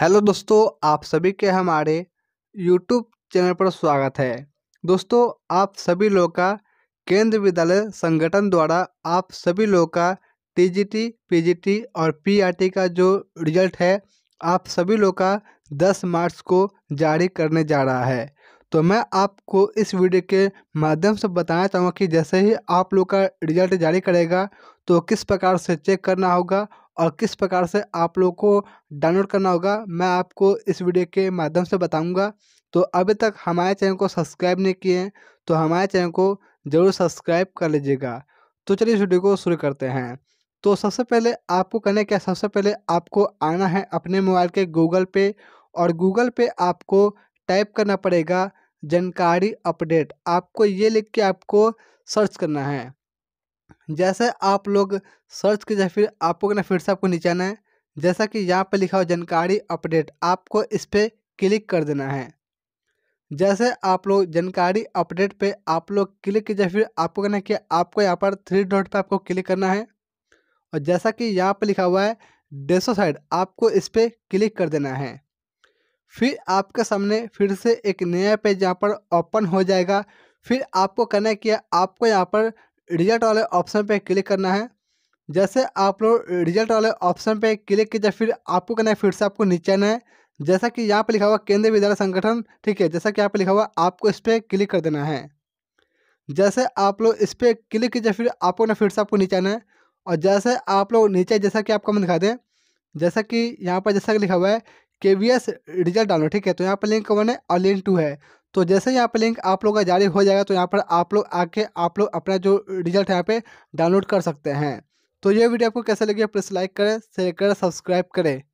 hello दोस्तों आप सभी के हमारे यूट्यूब चैनल पर स्वागत है दोस्तों आप सभी लोगों का केंद्र विद्यालय संगठन द्वारा आप सभी लोगों का टीजीटी, पीजीटी और पीआरटी का जो रिजल्ट है आप सभी लोगों का 10 मार्च को जारी करने जा रहा है तो मैं आपको इस वीडियो के माध्यम से बताना चाहूँगा कि जैसे ही आप लोग का रिजल्ट जारी करेगा तो किस प्रकार से चेक करना होगा और किस प्रकार से आप लोग को डाउनलोड करना होगा मैं आपको इस वीडियो के माध्यम से बताऊंगा तो अभी तक हमारे चैनल को सब्सक्राइब नहीं किए हैं तो हमारे चैनल को ज़रूर सब्सक्राइब कर लीजिएगा तो चलिए इस वीडियो को शुरू करते हैं तो सबसे पहले आपको करने क्या सबसे पहले आपको आना है अपने मोबाइल के गूगल पे और गूगल पे आपको टाइप करना पड़ेगा जानकारी अपडेट आपको ये लिख के आपको सर्च करना है जैसे आप लोग सर्च कीजिए फिर आपको ना फिर से आपको नीचे आना है जैसा कि यहाँ पर लिखा हो जानकारी अपडेट आपको इस पर क्लिक कर देना है जैसे आप लोग जानकारी अपडेट पे आप लोग क्लिक कीजिए फिर आपको कहना है कि आपको यहाँ पर थ्री डॉट पे आपको क्लिक करना है और जैसा कि यहाँ पर लिखा हुआ है डेसो साइड आपको इस पर क्लिक कर देना है फिर आपके सामने फिर से एक नया पेज यहाँ पर ओपन हो जाएगा फिर आपको कहना है कि आपको यहाँ पर रिजल्ट वाले ऑप्शन पे क्लिक करना है जैसे आप लोग रिजल्ट वाले ऑप्शन पे क्लिक कीजिए फिर आपको करना है फिर से आपको नीचे आना है जैसा कि यहाँ पे लिखा हुआ केंद्रीय विद्यालय संगठन ठीक है जैसा कि यहाँ पे लिखा हुआ आपको इस पर क्लिक कर देना है जैसे आप लोग इस पर क्लिक कीजिए फिर आपको ना फिर से आपको नीचे आना है और जैसे आप लोग नीचे जैसा कि आपको हम दिखा दें जैसा कि यहाँ पर जैसा कि लिखा हुआ है के वी एस रिजल्ट डालो ठीक है तो यहाँ पर लिंक वन है और लिंक टू है तो जैसे यहाँ पर लिंक आप लोग का जारी हो जाएगा तो यहाँ पर आप लोग आके आप लोग अपना जो रिजल्ट यहाँ पे डाउनलोड कर सकते हैं तो ये वीडियो आपको कैसे लगी प्लीज़ लाइक करें शेयर करें सब्सक्राइब करें